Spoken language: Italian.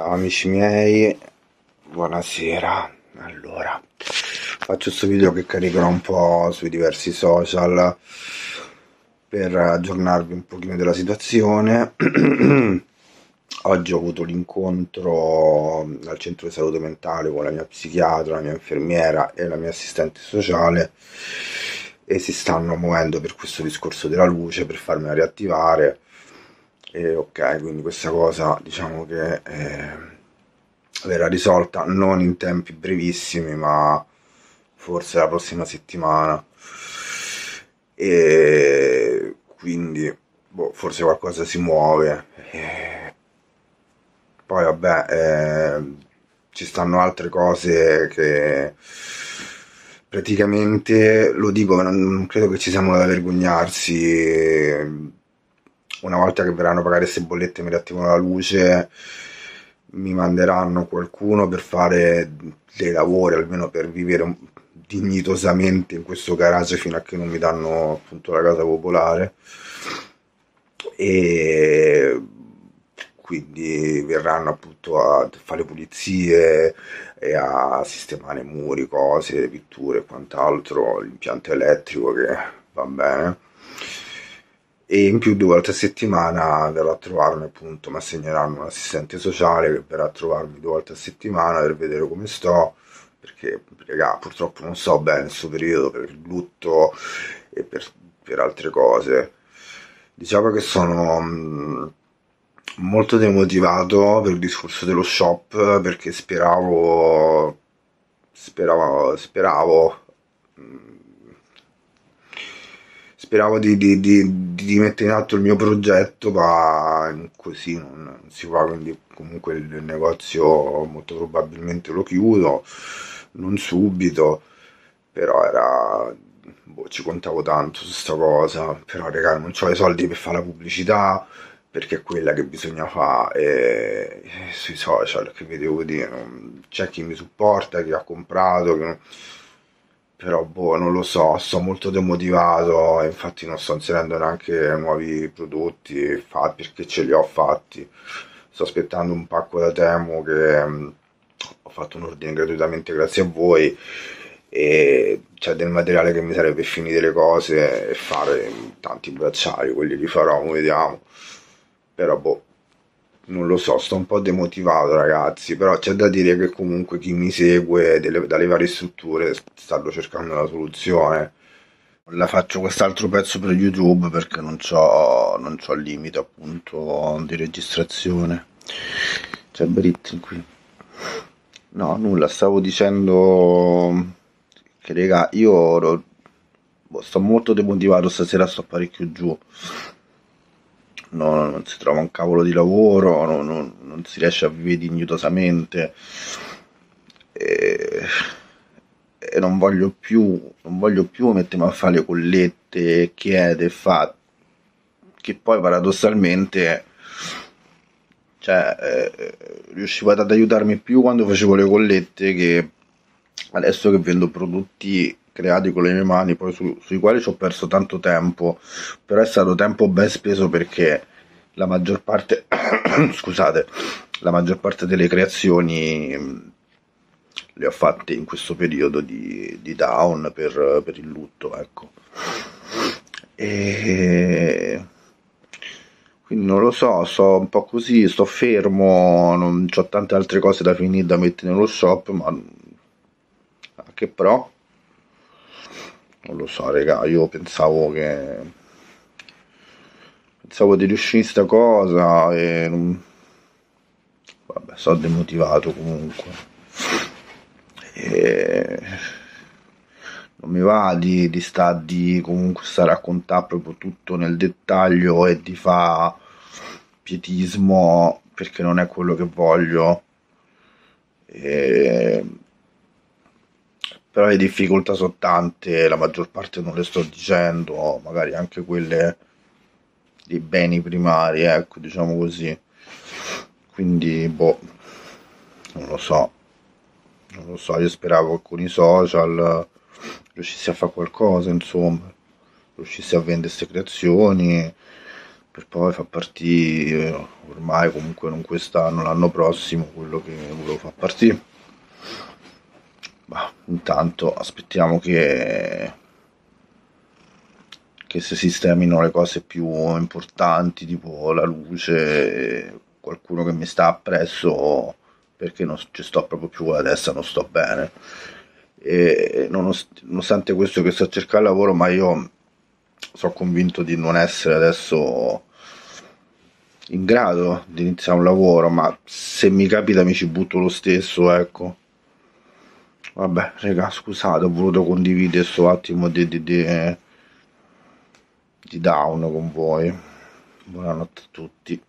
Ciao amici miei, buonasera. Allora, faccio questo video che caricherò un po' sui diversi social per aggiornarvi un pochino della situazione. Oggi ho avuto l'incontro al centro di salute mentale con la mia psichiatra, la mia infermiera e la mia assistente sociale e si stanno muovendo per questo discorso della luce per farmi riattivare e ok, quindi questa cosa diciamo che eh, verrà risolta non in tempi brevissimi, ma forse la prossima settimana. E quindi boh, forse qualcosa si muove. E poi vabbè, eh, ci stanno altre cose che praticamente lo dico, non credo che ci siamo da vergognarsi una volta che verranno pagate queste bollette mi riattivano la luce mi manderanno qualcuno per fare dei lavori almeno per vivere dignitosamente in questo garage fino a che non mi danno appunto la casa popolare e quindi verranno appunto a fare pulizie e a sistemare muri, cose, pitture e quant'altro, l'impianto elettrico che va bene e in più due volte a settimana verrò a trovarmi appunto mi assegneranno un assistente sociale che verrà a trovarmi due volte a settimana per vedere come sto perché raga, purtroppo non so bene questo periodo per il lutto e per, per altre cose diciamo che sono mm, molto demotivato per il discorso dello shop perché speravo speravo speravo mm, speravo di, di, di, di, mettere in atto il mio progetto, ma così non, non si fa, quindi comunque il, il negozio molto probabilmente lo chiudo, non subito, però era... Boh, ci contavo tanto su sta cosa, però raga non ho i soldi per fare la pubblicità, perché è quella che bisogna fare sui social che vi devo dire c'è chi mi supporta, chi ha comprato, che però boh, non lo so, sono molto demotivato, infatti non sto inserendo neanche nuovi prodotti fatti perché ce li ho fatti. Sto aspettando un pacco da Temo che mh, mm, ho fatto un ordine gratuitamente grazie a voi e c'è cioè, del materiale che mi serve per finire le cose e fare tanti bracciali, quelli li farò, vediamo. Però boh, non lo so, sto un po' demotivato ragazzi, però c'è da dire che comunque chi mi segue delle, dalle varie strutture stanno cercando la soluzione. La faccio quest'altro pezzo per YouTube perché non ho non c'ho limite appunto di registrazione. C'è Brittin qui. No, nulla, stavo dicendo che raga, io boh, sto molto demotivato stasera, sto parecchio giù no, non si trova un cavolo di lavoro, no, no, non si riesce a vivere dignitosamente e, e non, voglio più, non voglio più mettermi a fare le collette, chiede, fa, che poi paradossalmente cioè, eh, riuscivo ad aiutarmi più quando facevo le collette che adesso che vendo prodotti creati con le mie mani, poi su, sui quali ci ho perso tanto tempo, però è stato tempo ben speso perché la maggior parte, scusate, la maggior parte delle creazioni mm, le ho fatte in questo periodo di, di down per, per, il lutto, ecco. E quindi non lo so, sto un po' così, sto fermo, non ho tante altre cose da finire da mettere nello shop, ma che però non lo so raga io pensavo che pensavo di riuscire sta cosa e non... vabbè sono demotivato comunque e non mi va di, di stare di comunque stare a raccontare proprio tutto nel dettaglio e di fare pietismo perché non è quello che voglio e però le difficoltà sono tante, la maggior parte non le sto dicendo, magari anche quelle dei beni primari, ecco, diciamo così. Quindi, boh, non lo so, non lo so, io speravo che con i social riuscissi a fare qualcosa, insomma, riuscissi a vendere queste creazioni per poi far partire ormai comunque non quest'anno, l'anno prossimo quello che volevo far partire bah, intanto aspettiamo che che si sistemino le cose più importanti tipo la luce qualcuno che mi sta appresso perché non ci sto proprio più adesso non sto bene e nonostante questo che sto a cercare lavoro ma io sono convinto di non essere adesso in grado di iniziare un lavoro ma se mi capita mi ci butto lo stesso ecco Vabbè, raga, scusate, ho voluto condividere questo attimo di, di, di, eh, di down con voi. Buonanotte a tutti.